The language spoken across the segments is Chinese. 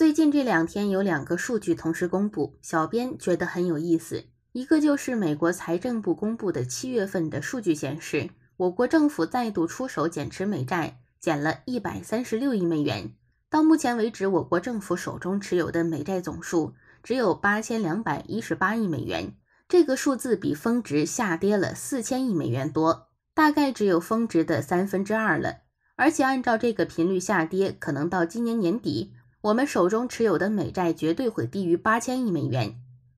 最近这两天有两个数据同时公布，小编觉得很有意思。一个就是美国财政部公布的七月份的数据显示，我国政府再度出手减持美债，减了一百三十六亿美元。到目前为止，我国政府手中持有的美债总数只有八千两百一十八亿美元，这个数字比峰值下跌了四千亿美元多，大概只有峰值的三分之二了。而且按照这个频率下跌，可能到今年年底。我们手中持有的美债绝对会低于八千亿美元。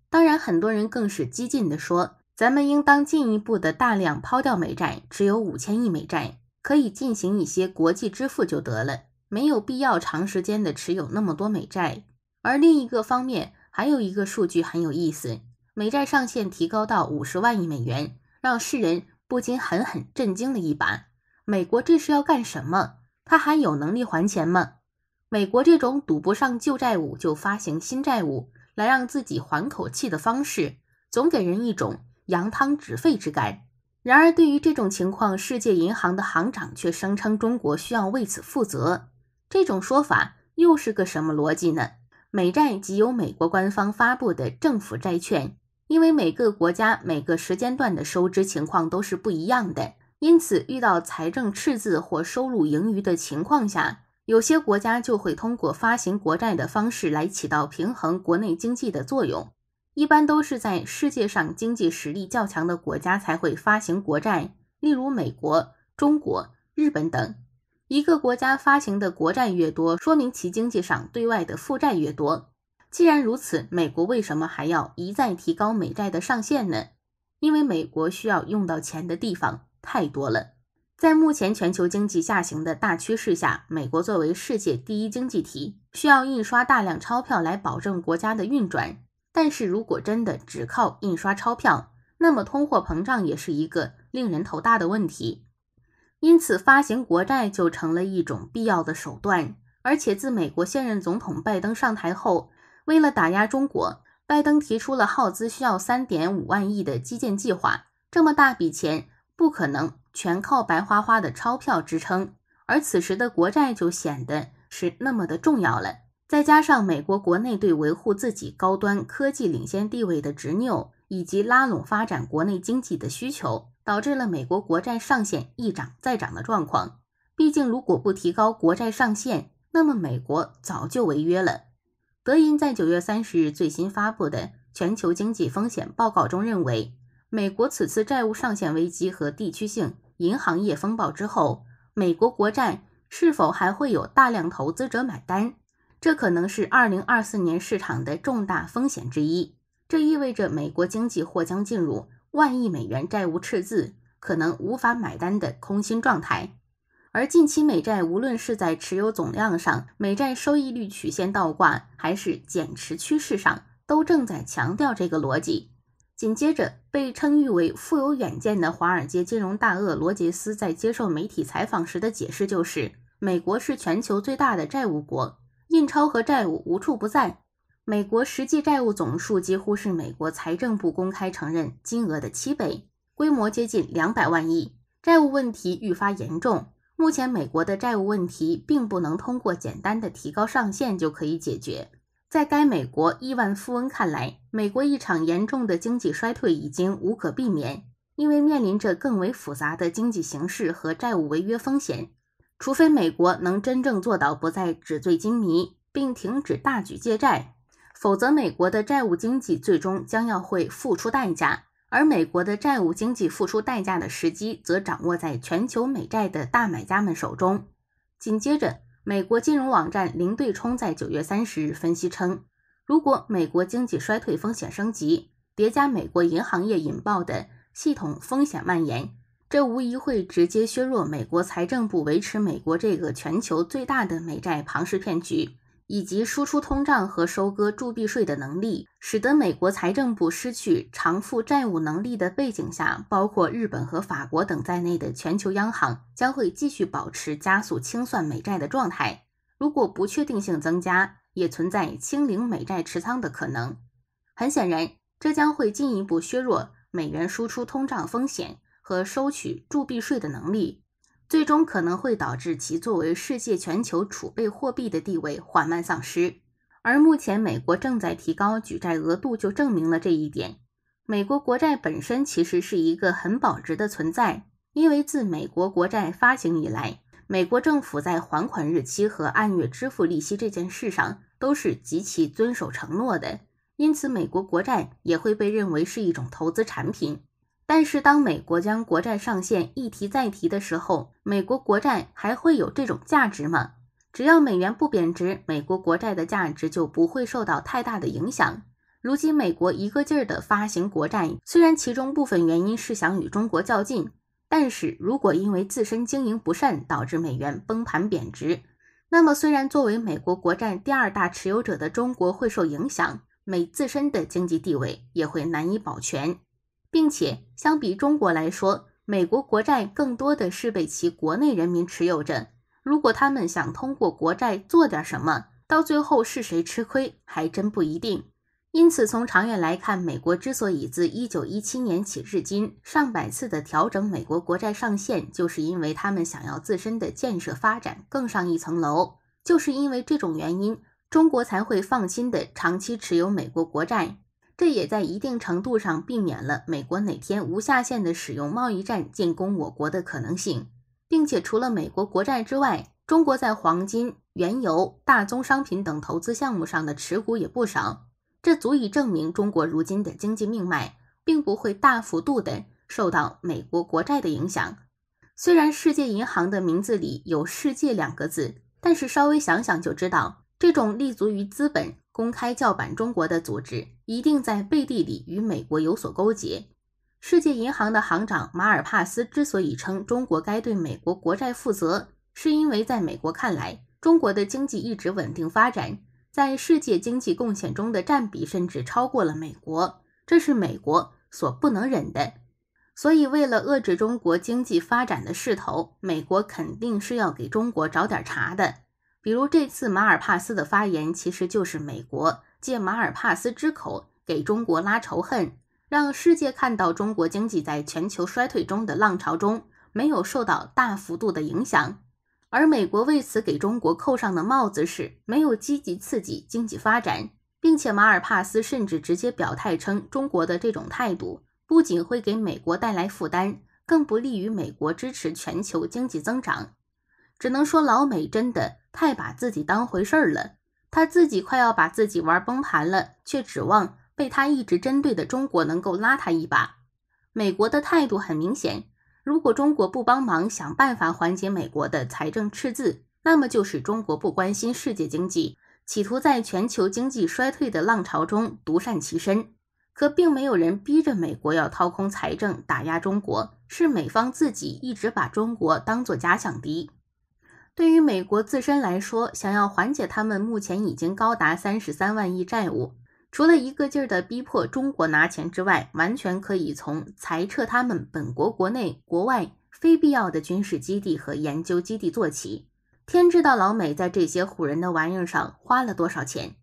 当然，很多人更是激进的说，咱们应当进一步的大量抛掉美债，持有五千亿美债，可以进行一些国际支付就得了，没有必要长时间的持有那么多美债。而另一个方面，还有一个数据很有意思，美债上限提高到五十万亿美元，让世人不禁狠狠震惊了一把。美国这是要干什么？他还有能力还钱吗？美国这种赌不上旧债务就发行新债务来让自己缓口气的方式，总给人一种扬汤止沸之感。然而，对于这种情况，世界银行的行长却声称中国需要为此负责。这种说法又是个什么逻辑呢？美债即由美国官方发布的政府债券，因为每个国家每个时间段的收支情况都是不一样的，因此遇到财政赤字或收入盈余的情况下。有些国家就会通过发行国债的方式来起到平衡国内经济的作用，一般都是在世界上经济实力较强的国家才会发行国债，例如美国、中国、日本等。一个国家发行的国债越多，说明其经济上对外的负债越多。既然如此，美国为什么还要一再提高美债的上限呢？因为美国需要用到钱的地方太多了。在目前全球经济下行的大趋势下，美国作为世界第一经济体，需要印刷大量钞票来保证国家的运转。但是如果真的只靠印刷钞票，那么通货膨胀也是一个令人头大的问题。因此，发行国债就成了一种必要的手段。而且，自美国现任总统拜登上台后，为了打压中国，拜登提出了耗资需要三点五万亿的基建计划。这么大笔钱不可能。全靠白花花的钞票支撑，而此时的国债就显得是那么的重要了。再加上美国国内对维护自己高端科技领先地位的执拗，以及拉拢发展国内经济的需求，导致了美国国债上限一涨再涨的状况。毕竟，如果不提高国债上限，那么美国早就违约了。德银在九月三十日最新发布的全球经济风险报告中认为。美国此次债务上限危机和地区性银行业风暴之后，美国国债是否还会有大量投资者买单？这可能是二零二四年市场的重大风险之一。这意味着美国经济或将进入万亿美元债务赤字，可能无法买单的空心状态。而近期美债无论是在持有总量上、美债收益率曲线倒挂，还是减持趋势上，都正在强调这个逻辑。紧接着，被称誉为富有远见的华尔街金融大鳄罗杰斯在接受媒体采访时的解释就是：美国是全球最大的债务国，印钞和债务无处不在。美国实际债务总数几乎是美国财政部公开承认金额的七倍，规模接近两百万亿。债务问题愈发严重，目前美国的债务问题并不能通过简单的提高上限就可以解决。在该美国亿万富翁看来，美国一场严重的经济衰退已经无可避免，因为面临着更为复杂的经济形势和债务违约风险。除非美国能真正做到不再纸醉金迷，并停止大举借债，否则美国的债务经济最终将要会付出代价。而美国的债务经济付出代价的时机，则掌握在全球美债的大买家们手中。紧接着。美国金融网站零对冲在九月三十日分析称，如果美国经济衰退风险升级，叠加美国银行业引爆的系统风险蔓延，这无疑会直接削弱美国财政部维持美国这个全球最大的美债庞氏骗局。以及输出通胀和收割铸币税的能力，使得美国财政部失去偿付债务能力的背景下，包括日本和法国等在内的全球央行将会继续保持加速清算美债的状态。如果不确定性增加，也存在清零美债持仓的可能。很显然，这将会进一步削弱美元输出通胀风险和收取铸币税的能力。最终可能会导致其作为世界全球储备货币的地位缓慢丧失，而目前美国正在提高举债额度，就证明了这一点。美国国债本身其实是一个很保值的存在，因为自美国国债发行以来，美国政府在还款日期和按月支付利息这件事上都是极其遵守承诺的，因此美国国债也会被认为是一种投资产品。但是，当美国将国债上限一提再提的时候，美国国债还会有这种价值吗？只要美元不贬值，美国国债的价值就不会受到太大的影响。如今，美国一个劲儿地发行国债，虽然其中部分原因是想与中国较劲，但是如果因为自身经营不善导致美元崩盘贬值，那么虽然作为美国国债第二大持有者的中国会受影响，美自身的经济地位也会难以保全。并且相比中国来说，美国国债更多的是被其国内人民持有着。如果他们想通过国债做点什么，到最后是谁吃亏还真不一定。因此，从长远来看，美国之所以自1917年起至今上百次的调整美国国债上限，就是因为他们想要自身的建设发展更上一层楼。就是因为这种原因，中国才会放心的长期持有美国国债。这也在一定程度上避免了美国哪天无下限的使用贸易战进攻我国的可能性，并且除了美国国债之外，中国在黄金、原油、大宗商品等投资项目上的持股也不少，这足以证明中国如今的经济命脉并不会大幅度的受到美国国债的影响。虽然世界银行的名字里有“世界”两个字，但是稍微想想就知道，这种立足于资本。公开叫板中国的组织，一定在背地里与美国有所勾结。世界银行的行长马尔帕斯之所以称中国该对美国国债负责，是因为在美国看来，中国的经济一直稳定发展，在世界经济贡献中的占比甚至超过了美国，这是美国所不能忍的。所以，为了遏制中国经济发展的势头，美国肯定是要给中国找点茬的。比如这次马尔帕斯的发言，其实就是美国借马尔帕斯之口给中国拉仇恨，让世界看到中国经济在全球衰退中的浪潮中没有受到大幅度的影响。而美国为此给中国扣上的帽子是没有积极刺激经济发展，并且马尔帕斯甚至直接表态称，中国的这种态度不仅会给美国带来负担，更不利于美国支持全球经济增长。只能说老美真的太把自己当回事儿了，他自己快要把自己玩崩盘了，却指望被他一直针对的中国能够拉他一把。美国的态度很明显，如果中国不帮忙想办法缓解美国的财政赤字，那么就是中国不关心世界经济，企图在全球经济衰退的浪潮中独善其身。可并没有人逼着美国要掏空财政打压中国，是美方自己一直把中国当做假想敌。对于美国自身来说，想要缓解他们目前已经高达三十三万亿债务，除了一个劲儿的逼迫中国拿钱之外，完全可以从裁撤他们本国国内国外非必要的军事基地和研究基地做起。天知道老美在这些唬人的玩意儿上花了多少钱。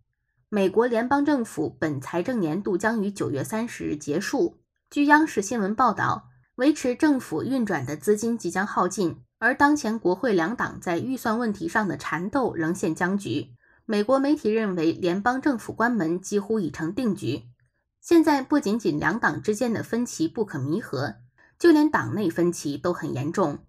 美国联邦政府本财政年度将于九月三十日结束，据央视新闻报道，维持政府运转的资金即将耗尽。而当前国会两党在预算问题上的缠斗仍现僵局，美国媒体认为联邦政府关门几乎已成定局。现在不仅仅两党之间的分歧不可弥合，就连党内分歧都很严重。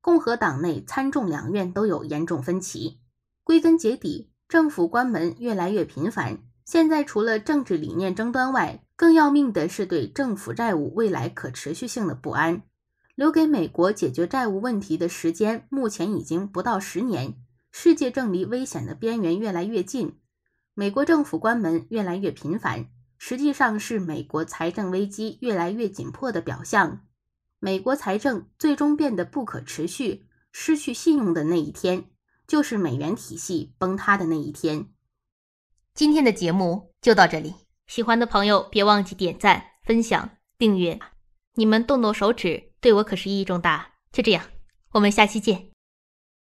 共和党内参众两院都有严重分歧。归根结底，政府关门越来越频繁。现在除了政治理念争端外，更要命的是对政府债务未来可持续性的不安。留给美国解决债务问题的时间目前已经不到十年，世界正离危险的边缘越来越近。美国政府关门越来越频繁，实际上是美国财政危机越来越紧迫的表象。美国财政最终变得不可持续、失去信用的那一天，就是美元体系崩塌的那一天。今天的节目就到这里，喜欢的朋友别忘记点赞、分享、订阅。你们动动手指。对我可是意义重大。就这样，我们下期见。